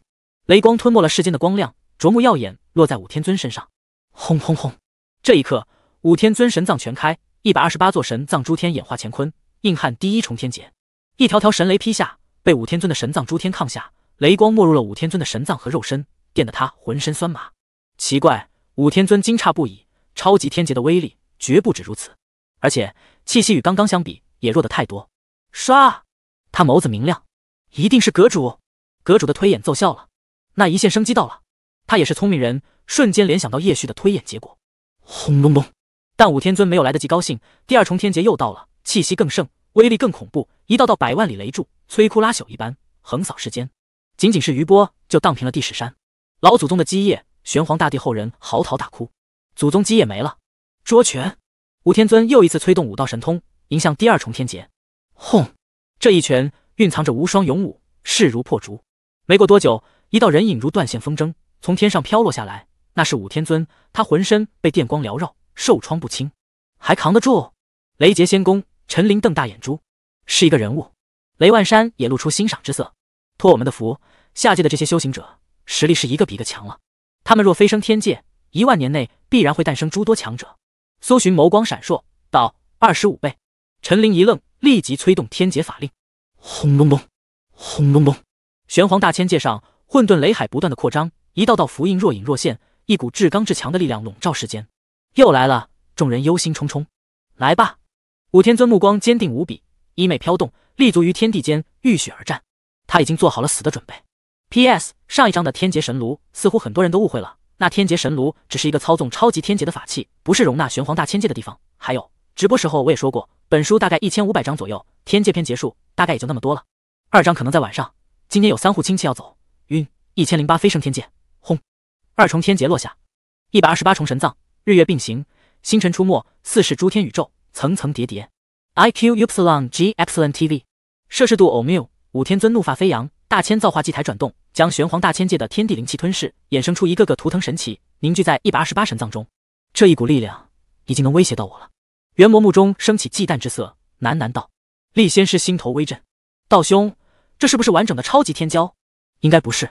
雷光吞没了世间的光亮，灼目耀眼，落在五天尊身上。轰轰轰！这一刻，五天尊神藏全开，一百二十八座神藏诸天演化乾坤，硬撼第一重天劫。一条条神雷劈下，被五天尊的神藏诸天抗下，雷光没入了五天尊的神藏和肉身，电得他浑身酸麻。奇怪，五天尊惊诧不已，超级天劫的威力。绝不止如此，而且气息与刚刚相比也弱得太多。唰，他眸子明亮，一定是阁主。阁主的推演奏效了，那一线生机到了。他也是聪明人，瞬间联想到叶旭的推演结果。轰隆隆！但武天尊没有来得及高兴，第二重天劫又到了，气息更盛，威力更恐怖，一道道百万里雷柱，摧枯拉朽一般横扫世间。仅仅是余波，就荡平了地势山，老祖宗的基业，玄黄大帝后人嚎啕大哭，祖宗基业没了。捉拳，武天尊又一次催动武道神通，迎向第二重天劫。轰！这一拳蕴藏着无双勇武，势如破竹。没过多久，一道人影如断线风筝从天上飘落下来，那是武天尊。他浑身被电光缭绕，受创不轻，还扛得住？雷劫仙宫，陈林瞪大眼珠，是一个人物。雷万山也露出欣赏之色。托我们的福，下界的这些修行者实力是一个比一个强了。他们若飞升天界，一万年内必然会诞生诸多强者。苏洵眸光闪烁，道：“二十五倍。”陈琳一愣，立即催动天劫法令。轰隆隆，轰隆隆！玄黄大千界上，混沌雷海不断的扩张，一道道符印若隐若现，一股至刚至强的力量笼罩世间。又来了！众人忧心忡忡。来吧！武天尊目光坚定无比，衣袂飘动，立足于天地间，浴血而战。他已经做好了死的准备。P.S. 上一章的天劫神炉，似乎很多人都误会了。那天劫神炉只是一个操纵超级天劫的法器，不是容纳玄黄大千界的地方。还有，直播时候我也说过，本书大概一千五百章左右，天界篇结束大概也就那么多了。二章可能在晚上。今天有三户亲戚要走，晕，一千零八飞升天界，轰，二重天劫落下，一百二十八重神藏，日月并行，星辰出没，四世诸天宇宙，层层叠叠。I Q Upsilon G X l N T V，摄氏度欧缪，五天尊怒发飞扬，大千造化祭台转动。将玄黄大千界的天地灵气吞噬，衍生出一个个图腾神奇，凝聚在一百二十八神藏中。这一股力量已经能威胁到我了。元魔目中升起忌惮之色，喃喃道：“立仙师，心头微震，道兄，这是不是完整的超级天骄？应该不是。”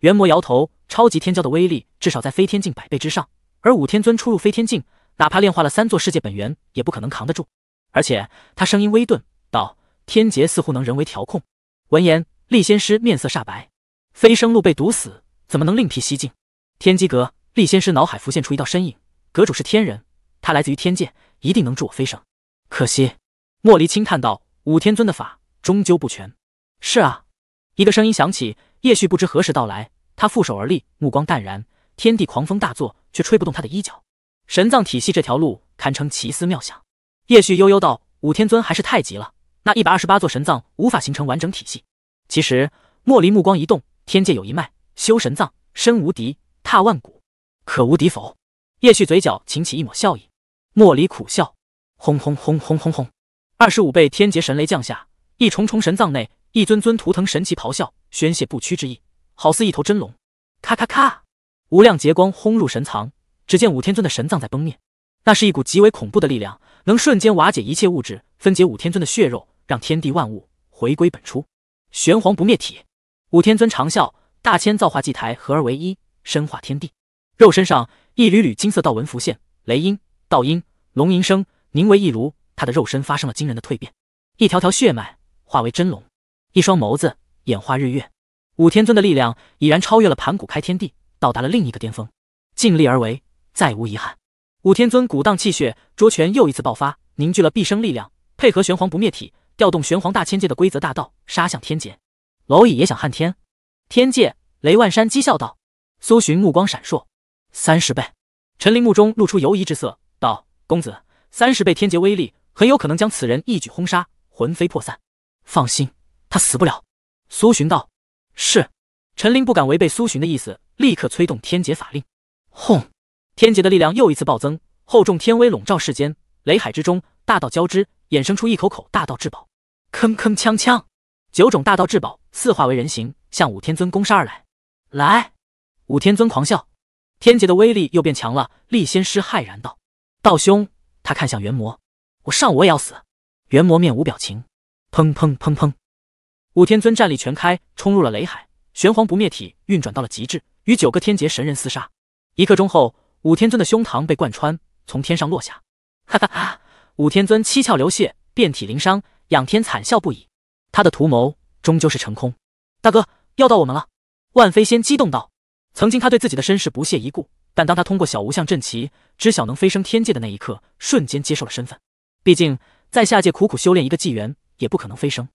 元魔摇头，超级天骄的威力至少在飞天境百倍之上，而五天尊初入飞天境，哪怕炼化了三座世界本源，也不可能扛得住。而且他声音微顿道：“天劫似乎能人为调控。”闻言，立仙师面色煞白。飞升路被堵死，怎么能另辟蹊径？天机阁，厉仙师脑海浮现出一道身影。阁主是天人，他来自于天界，一定能助我飞升。可惜，莫离轻叹道：“五天尊的法终究不全。”是啊，一个声音响起。叶旭不知何时到来，他负手而立，目光淡然。天地狂风大作，却吹不动他的衣角。神藏体系这条路堪称奇思妙想。叶旭悠悠道：“五天尊还是太急了，那一百二十八座神藏无法形成完整体系。”其实，莫离目光一动。天界有一脉，修神藏，身无敌，踏万古，可无敌否？叶旭嘴角噙起一抹笑意。莫离苦笑。轰轰轰轰轰轰！二十五倍天劫神雷降下，一重重神藏内，一尊尊图腾神奇咆哮，宣泄不屈之意，好似一头真龙。咔咔咔！无量劫光轰入神藏，只见五天尊的神藏在崩灭。那是一股极为恐怖的力量，能瞬间瓦解一切物质，分解五天尊的血肉，让天地万物回归本初。玄黄不灭体。五天尊长啸，大千造化祭台合而为一，身化天地。肉身上一缕缕金色道纹浮现，雷音、道音、龙吟声凝为一炉。他的肉身发生了惊人的蜕变，一条条血脉化为真龙，一双眸子演化日月。五天尊的力量已然超越了盘古开天地，到达了另一个巅峰。尽力而为，再无遗憾。五天尊鼓荡气血，卓拳又一次爆发，凝聚了毕生力量，配合玄黄不灭体，调动玄黄大千界的规则大道，杀向天劫。蝼蚁也想撼天？天界雷万山讥笑道。苏洵目光闪烁，三十倍。陈林目中露出犹疑之色，道：“公子，三十倍天劫威力，很有可能将此人一举轰杀，魂飞魄散。放心，他死不了。”苏洵道。是。陈林不敢违背苏洵的意思，立刻催动天劫法令。轰！天劫的力量又一次暴增，厚重天威笼罩世间。雷海之中，大道交织，衍生出一口口大道至宝。铿铿锵锵。九种大道至宝，四化为人形，向五天尊攻杀而来。来！五天尊狂笑，天劫的威力又变强了。立仙师骇然道：“道兄。”他看向元魔，“我上，我也要死。”元魔面无表情。砰砰砰砰！五天尊战力全开，冲入了雷海，玄黄不灭体运转到了极致，与九个天劫神人厮杀。一刻钟后，五天尊的胸膛被贯穿，从天上落下。哈哈哈！五天尊七窍流血，遍体鳞伤，仰天惨笑不已。他的图谋终究是成空。大哥，要到我们了！万飞仙激动道：“曾经他对自己的身世不屑一顾，但当他通过小无相阵旗知晓能飞升天界的那一刻，瞬间接受了身份。毕竟在下界苦苦修炼一个纪元，也不可能飞升。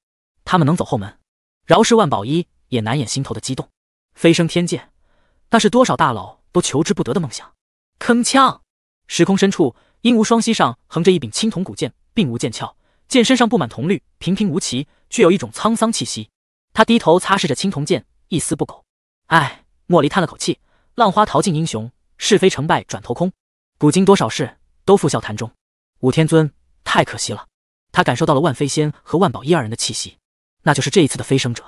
他们能走后门，饶是万宝一也难掩心头的激动。飞升天界，那是多少大佬都求之不得的梦想。”铿锵，时空深处，鹦无双膝上横着一柄青铜古剑，并无剑鞘，剑身上布满铜绿，平平无奇。具有一种沧桑气息，他低头擦拭着青铜剑，一丝不苟。唉，莫离叹了口气。浪花淘尽英雄，是非成败转头空，古今多少事，都付笑谈中。五天尊，太可惜了。他感受到了万飞仙和万宝一二人的气息，那就是这一次的飞升者。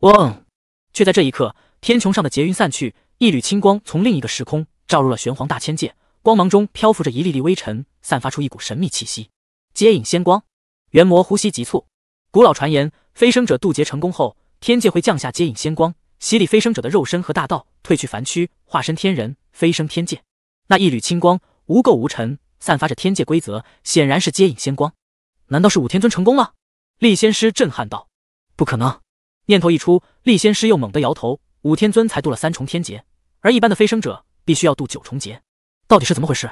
嗡，却在这一刻，天穹上的劫云散去，一缕青光从另一个时空照入了玄黄大千界，光芒中漂浮着一粒粒微尘，散发出一股神秘气息。接引仙光，元魔呼吸急促。古老传言，飞升者渡劫成功后，天界会降下接引仙光，洗礼飞升者的肉身和大道，褪去凡躯，化身天人，飞升天界。那一缕青光，无垢无尘，散发着天界规则，显然是接引仙光。难道是武天尊成功了？厉仙师震撼道：“不可能！”念头一出，厉仙师又猛地摇头。武天尊才渡了三重天劫，而一般的飞升者必须要渡九重劫。到底是怎么回事？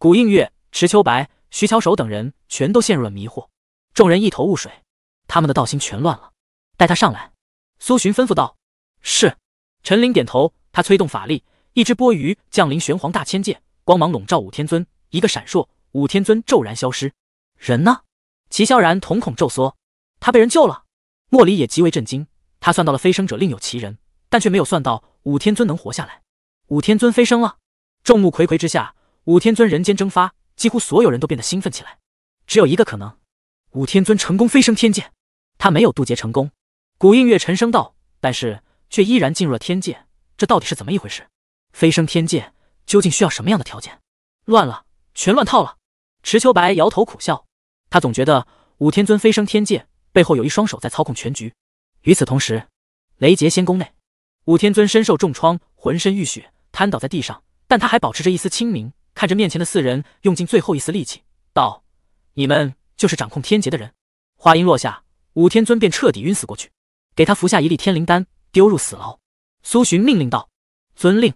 古映月、池秋白、徐巧手等人全都陷入了迷惑，众人一头雾水。他们的道心全乱了，带他上来。”苏洵吩咐道。“是。”陈林点头。他催动法力，一只波鱼降临玄黄大千界，光芒笼罩五天尊。一个闪烁，五天尊骤然消失。人呢？齐萧然瞳孔骤缩，他被人救了。莫离也极为震惊，他算到了飞升者另有其人，但却没有算到五天尊能活下来。五天尊飞升了！众目睽睽之下，五天尊人间蒸发，几乎所有人都变得兴奋起来。只有一个可能，五天尊成功飞升天界。他没有渡劫成功，古映月沉声道：“但是却依然进入了天界，这到底是怎么一回事？飞升天界究竟需要什么样的条件？”乱了，全乱套了！池秋白摇头苦笑，他总觉得武天尊飞升天界背后有一双手在操控全局。与此同时，雷劫仙宫内，武天尊身受重创，浑身浴血，瘫倒在地上，但他还保持着一丝清明，看着面前的四人，用尽最后一丝力气道：“你们就是掌控天劫的人。”话音落下。武天尊便彻底晕死过去，给他服下一粒天灵丹，丢入死牢。苏洵命令道：“遵令。”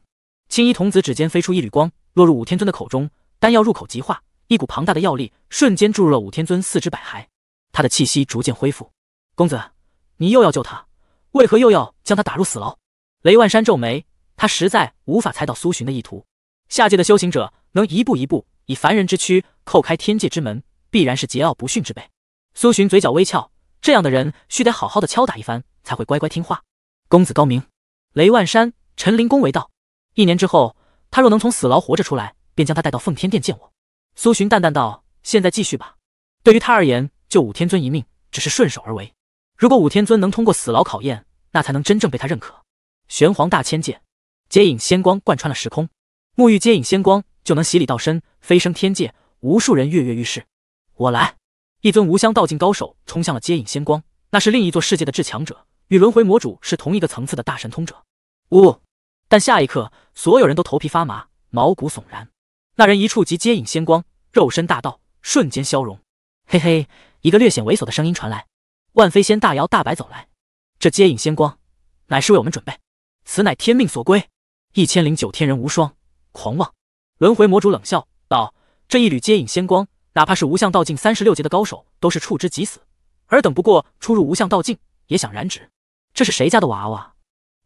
青衣童子指尖飞出一缕光，落入武天尊的口中，丹药入口即化，一股庞大的药力瞬间注入了武天尊四肢百骸，他的气息逐渐恢复。公子，你又要救他，为何又要将他打入死牢？雷万山皱眉，他实在无法猜到苏洵的意图。下界的修行者能一步一步以凡人之躯叩开天界之门，必然是桀骜不驯之辈。苏洵嘴角微翘。这样的人需得好好的敲打一番，才会乖乖听话。公子高明，雷万山、陈林恭维道。一年之后，他若能从死牢活着出来，便将他带到奉天殿见我。苏洵淡淡道：“现在继续吧。对于他而言，救武天尊一命只是顺手而为。如果武天尊能通过死牢考验，那才能真正被他认可。”玄黄大千界，接引仙光贯穿了时空，沐浴接引仙光就能洗礼道身，飞升天界。无数人跃跃欲试，我来。一尊无相道境高手冲向了接引仙光，那是另一座世界的至强者，与轮回魔主是同一个层次的大神通者。呜！但下一刻，所有人都头皮发麻，毛骨悚然。那人一触及接引仙光，肉身大道瞬间消融。嘿嘿，一个略显猥琐的声音传来。万飞仙大摇大摆走来，这接引仙光，乃是为我们准备，此乃天命所归。一千零九天人无双，狂妄。轮回魔主冷笑道：“这一缕接引仙光。”哪怕是无相道境三十六阶的高手，都是触之即死。尔等不过初入无相道境，也想染指？这是谁家的娃娃？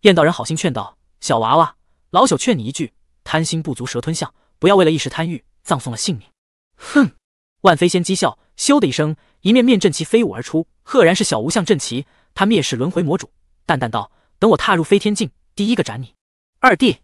燕道人好心劝道：“小娃娃，老朽劝你一句，贪心不足蛇吞象，不要为了一时贪欲，葬送了性命。”哼！万飞仙讥笑，咻的一声，一面面阵旗飞舞而出，赫然是小无相阵旗。他蔑视轮回魔主，淡淡道：“等我踏入飞天境，第一个斩你。”二弟，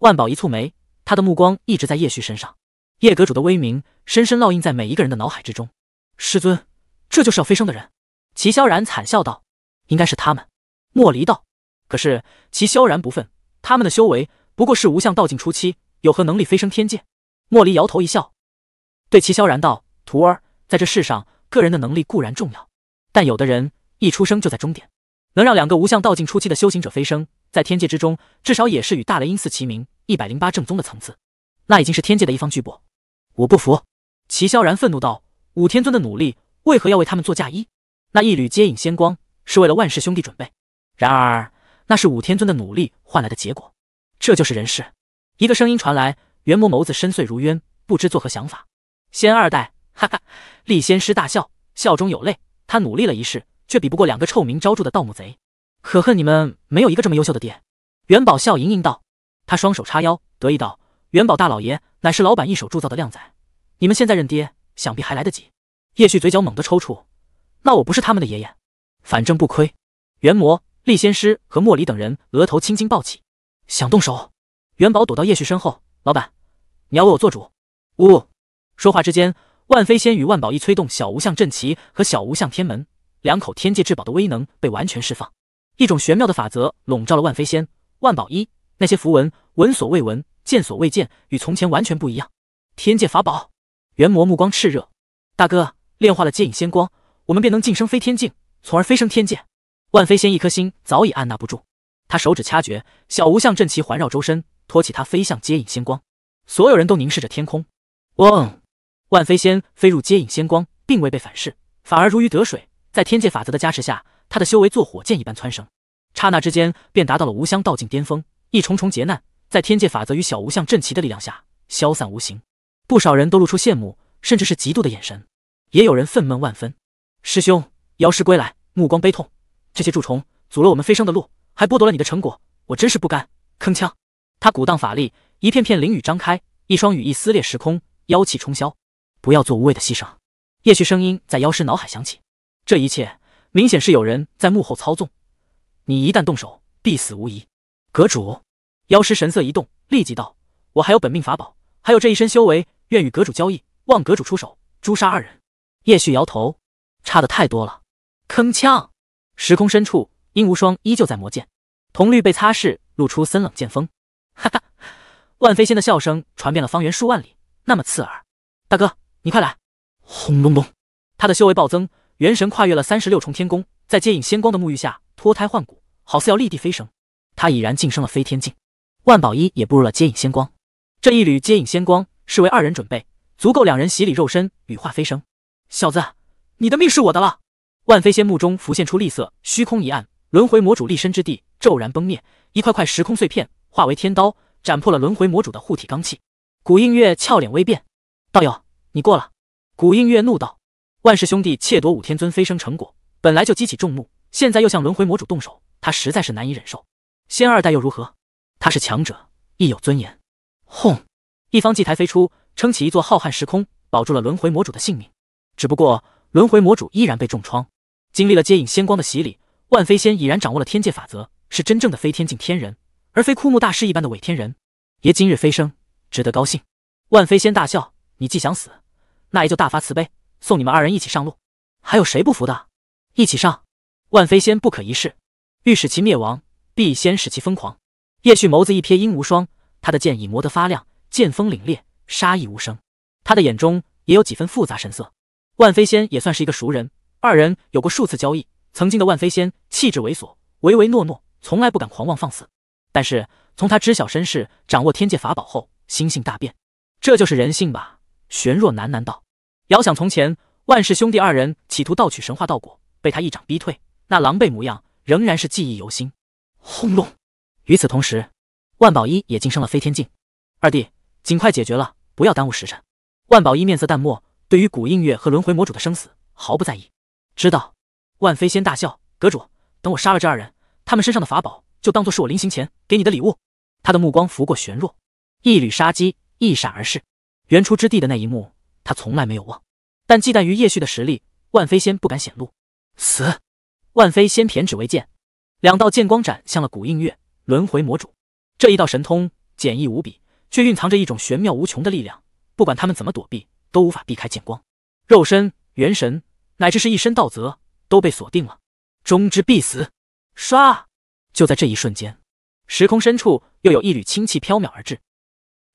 万宝一蹙眉，他的目光一直在叶旭身上。叶阁主的威名深深烙印在每一个人的脑海之中。师尊，这就是要飞升的人。齐萧然惨笑道：“应该是他们。”莫离道：“可是齐萧然不忿，他们的修为不过是无相道境初期，有何能力飞升天界？”莫离摇头一笑，对齐萧然道：“徒儿，在这世上，个人的能力固然重要，但有的人一出生就在终点。能让两个无相道境初期的修行者飞升，在天界之中，至少也是与大雷音寺齐名，一百零八正宗的层次。那已经是天界的一方巨擘。”我不服，齐萧然愤怒道：“武天尊的努力，为何要为他们做嫁衣？那一缕接引仙光，是为了万世兄弟准备。然而，那是武天尊的努力换来的结果。这就是人事。”一个声音传来，元魔眸子深邃如渊，不知作何想法。仙二代，哈哈！立仙师大笑，笑中有泪。他努力了一世，却比不过两个臭名昭著的盗墓贼。可恨你们没有一个这么优秀的爹。元宝笑盈盈道，他双手叉腰，得意道。元宝大老爷乃是老板一手铸造的靓仔，你们现在认爹，想必还来得及。叶旭嘴角猛地抽搐，那我不是他们的爷爷？反正不亏。元魔、厉仙师和莫离等人额头青筋暴起，想动手。元宝躲到叶旭身后，老板，你要为我做主！呜。说话之间，万飞仙与万宝一催动小无相阵旗和小无相天门，两口天界至宝的威能被完全释放，一种玄妙的法则笼罩了万飞仙、万宝一，那些符文闻所未闻。见所未见，与从前完全不一样。天界法宝，元魔目光炽热。大哥炼化了接引仙光，我们便能晋升飞天境，从而飞升天界。万飞仙一颗心早已按捺不住，他手指掐诀，小无相阵旗环绕周身，托起他飞向接引仙光。所有人都凝视着天空。嗡！万飞仙飞入接引仙光，并未被反噬，反而如鱼得水。在天界法则的加持下，他的修为坐火箭一般蹿升，刹那之间便达到了无相道境巅峰。一重重劫难。在天界法则与小无相阵旗的力量下消散无形，不少人都露出羡慕甚至是嫉妒的眼神，也有人愤懑万分。师兄，妖师归来，目光悲痛。这些蛀虫阻了我们飞升的路，还剥夺了你的成果，我真是不甘。铿锵，他鼓荡法力，一片片翎羽张开，一双羽翼撕裂时空，妖气冲霄。不要做无谓的牺牲。叶旭声音在妖师脑海响起，这一切明显是有人在幕后操纵，你一旦动手，必死无疑。阁主。妖师神色一动，立即道：“我还有本命法宝，还有这一身修为，愿与阁主交易，望阁主出手诛杀二人。”叶旭摇头：“差的太多了。”铿锵，时空深处，殷无双依旧在磨剑，铜绿被擦拭，露出森冷剑锋。哈哈，万飞仙的笑声传遍了方圆数万里，那么刺耳。大哥，你快来！轰隆隆，他的修为暴增，元神跨越了三十六重天宫，在接引仙光的沐浴下脱胎换骨，好似要立地飞升。他已然晋升了飞天境。万宝衣也步入了接引仙光，这一缕接引仙光是为二人准备，足够两人洗礼肉身，羽化飞升。小子，你的命是我的了！万飞仙目中浮现出厉色，虚空一暗，轮回魔主立身之地骤然崩灭，一块块时空碎片化为天刀，斩破了轮回魔主的护体罡气。古映月俏脸微变，道友，你过了！古映月怒道：“万氏兄弟窃夺五天尊飞升成果，本来就激起众怒，现在又向轮回魔主动手，他实在是难以忍受。”仙二代又如何？他是强者，亦有尊严。轰！一方祭台飞出，撑起一座浩瀚时空，保住了轮回魔主的性命。只不过轮回魔主依然被重创，经历了接引仙光的洗礼，万飞仙已然掌握了天界法则，是真正的飞天境天人，而非枯木大师一般的伪天人。爷今日飞升，值得高兴。万飞仙大笑：“你既想死，那爷就大发慈悲，送你们二人一起上路。还有谁不服的？一起上！”万飞仙不可一世，欲使其灭亡，必先使其疯狂。叶旭眸子一瞥，鹰无双，他的剑已磨得发亮，剑锋凛冽，杀意无声。他的眼中也有几分复杂神色。万飞仙也算是一个熟人，二人有过数次交易。曾经的万飞仙气质猥琐，唯唯诺诺，从来不敢狂妄放肆。但是从他知晓身世，掌握天界法宝后，心性大变。这就是人性吧？玄若喃喃道。遥想从前，万氏兄弟二人企图盗取神话道果，被他一掌逼退，那狼狈模样，仍然是记忆犹新。轰隆！与此同时，万宝一也晋升了飞天境。二弟，尽快解决了，不要耽误时辰。万宝一面色淡漠，对于古映月和轮回魔主的生死毫不在意。知道。万飞仙大笑：“阁主，等我杀了这二人，他们身上的法宝就当做是我临行前给你的礼物。”他的目光拂过玄若，一缕杀机一闪而逝。原初之地的那一幕，他从来没有忘。但忌惮于叶旭的实力，万飞仙不敢显露。死！万飞仙骈指为剑，两道剑光斩向了古映月。轮回魔主这一道神通简易无比，却蕴藏着一种玄妙无穷的力量。不管他们怎么躲避，都无法避开剑光。肉身、元神，乃至是一身道则，都被锁定了，终之必死。唰！就在这一瞬间，时空深处又有一缕清气飘渺而至，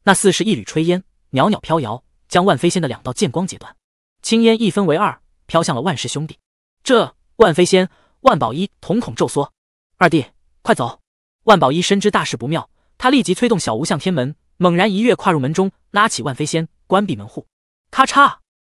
那似是一缕炊烟，袅袅飘摇，将万飞仙的两道剑光截断。青烟一分为二，飘向了万氏兄弟。这万飞仙、万宝一瞳孔骤缩：“二弟，快走！”万宝一深知大事不妙，他立即催动小无相天门，猛然一跃跨入门中，拉起万飞仙，关闭门户。咔嚓！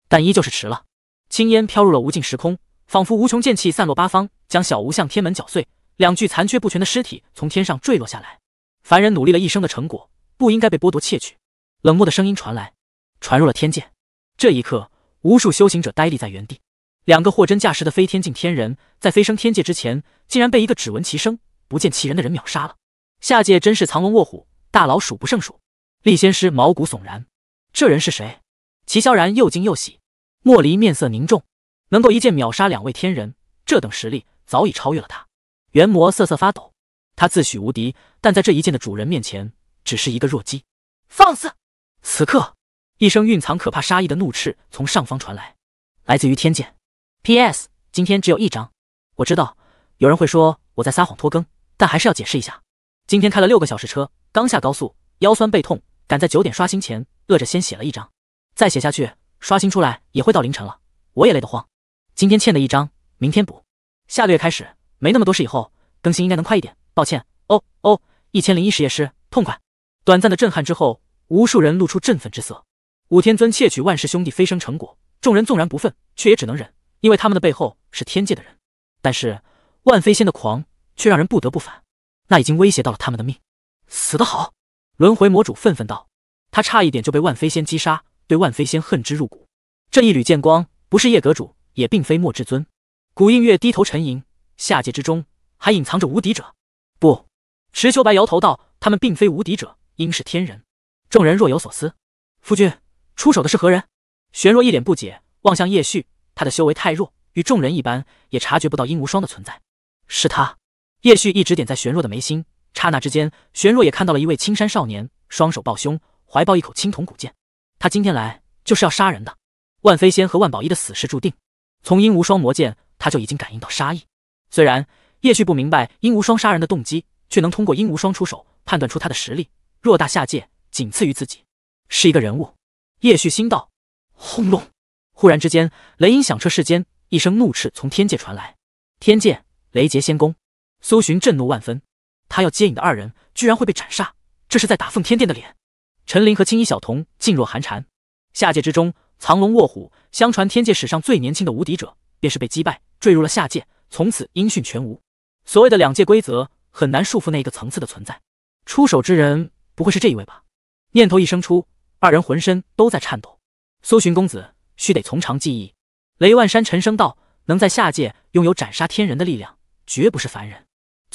但依旧是迟了，青烟飘入了无尽时空，仿佛无穷剑气散落八方，将小无相天门搅碎。两具残缺不全的尸体从天上坠落下来。凡人努力了一生的成果，不应该被剥夺窃取。冷漠的声音传来，传入了天界。这一刻，无数修行者呆立在原地。两个货真价实的飞天境天人，在飞升天界之前，竟然被一个只闻其声。不见其人的人秒杀了，下界真是藏龙卧虎，大佬数不胜数。厉仙师毛骨悚然，这人是谁？齐萧然又惊又喜，莫离面色凝重，能够一剑秒杀两位天人，这等实力早已超越了他。元魔瑟瑟发抖，他自诩无敌，但在这一剑的主人面前，只是一个弱鸡。放肆！此刻，一声蕴藏可怕杀意的怒斥从上方传来，来自于天界。P.S. 今天只有一张，我知道有人会说我在撒谎拖更。但还是要解释一下，今天开了六个小时车，刚下高速，腰酸背痛，赶在九点刷新前，饿着先写了一章，再写下去，刷新出来也会到凌晨了，我也累得慌。今天欠的一章，明天补。下个月开始没那么多事，以后更新应该能快一点。抱歉哦哦，一千零一实验师，痛快！短暂的震撼之后，无数人露出振奋之色。武天尊窃取万氏兄弟飞升成果，众人纵然不愤，却也只能忍，因为他们的背后是天界的人。但是万飞仙的狂。却让人不得不反，那已经威胁到了他们的命。死得好！轮回魔主愤愤道：“他差一点就被万飞仙击杀，对万飞仙恨之入骨。”这一缕剑光不是叶阁主，也并非莫至尊。古映月低头沉吟：“下界之中还隐藏着无敌者？”不，池秋白摇头道：“他们并非无敌者，应是天人。”众人若有所思。夫君出手的是何人？玄若一脸不解，望向叶旭。他的修为太弱，与众人一般，也察觉不到殷无双的存在。是他。叶旭一直点在玄若的眉心，刹那之间，玄若也看到了一位青衫少年，双手抱胸，怀抱一口青铜古剑。他今天来就是要杀人的。万飞仙和万宝一的死是注定。从鹰无双魔剑，他就已经感应到杀意。虽然叶旭不明白鹰无双杀人的动机，却能通过鹰无双出手判断出他的实力。偌大下界，仅次于自己，是一个人物。叶旭心道。轰隆！忽然之间，雷音响彻世间，一声怒斥从天界传来。天界雷劫仙宫。苏洵震怒万分，他要接引的二人居然会被斩杀，这是在打奉天殿的脸。陈林和青衣小童噤若寒蝉。下界之中藏龙卧虎，相传天界史上最年轻的无敌者便是被击败，坠入了下界，从此音讯全无。所谓的两界规则很难束缚那一个层次的存在。出手之人不会是这一位吧？念头一生出，二人浑身都在颤抖。苏洵公子需得从长计议。雷万山沉声道：“能在下界拥有斩杀天人的力量，绝不是凡人。”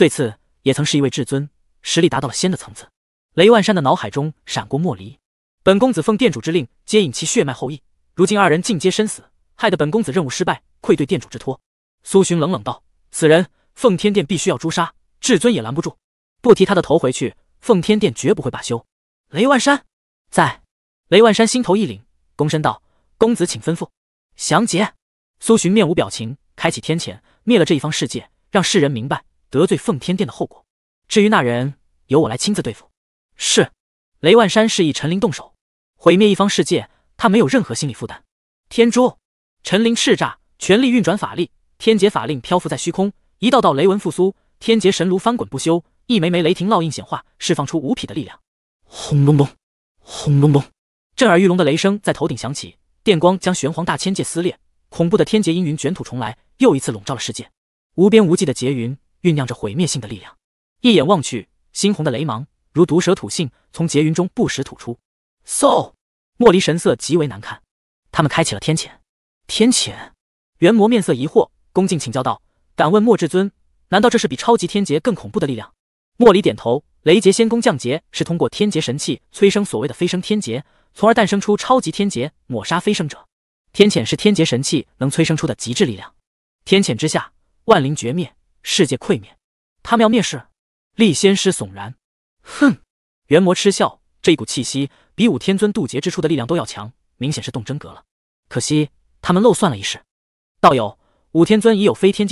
最次，也曾是一位至尊，实力达到了仙的层次。雷万山的脑海中闪过莫离。本公子奉店主之令，接引其血脉后裔。如今二人尽皆身死，害得本公子任务失败，愧对店主之托。苏洵冷冷道：“此人，奉天殿必须要诛杀，至尊也拦不住。不提他的头回去，奉天殿绝不会罢休。”雷万山在。雷万山心头一凛，躬身道：“公子请吩咐。”降解。苏洵面无表情，开启天谴，灭了这一方世界，让世人明白。得罪奉天殿的后果。至于那人，由我来亲自对付。是。雷万山示意陈林动手，毁灭一方世界，他没有任何心理负担。天珠，陈林叱咤，全力运转法力，天劫法令漂浮在虚空，一道道雷纹复苏，天劫神炉翻滚不休，一枚枚雷霆烙印显化，释放出无匹的力量。轰隆隆，轰隆隆！震耳欲聋的雷声在头顶响起，电光将玄黄大千界撕裂，恐怖的天劫阴云卷土重来，又一次笼罩了世界。无边无际的劫云。酝酿着毁灭性的力量，一眼望去，猩红的雷芒如毒蛇吐信，从劫云中不时吐出。So，莫离神色极为难看。他们开启了天谴。天谴？元魔面色疑惑，恭敬请教道：“敢问莫至尊，难道这是比超级天劫更恐怖的力量？”莫离点头。雷劫仙宫降劫是通过天劫神器催生所谓的飞升天劫，从而诞生出超级天劫，抹杀飞升者。天谴是天劫神器能催生出的极致力量。天谴之下，万灵绝灭。世界溃灭，他们要灭世！厉仙师悚然，哼！元魔嗤笑，这一股气息，比武天尊渡劫之初的力量都要强，明显是动真格了。可惜他们漏算了一事，道友，武天尊已有飞天境。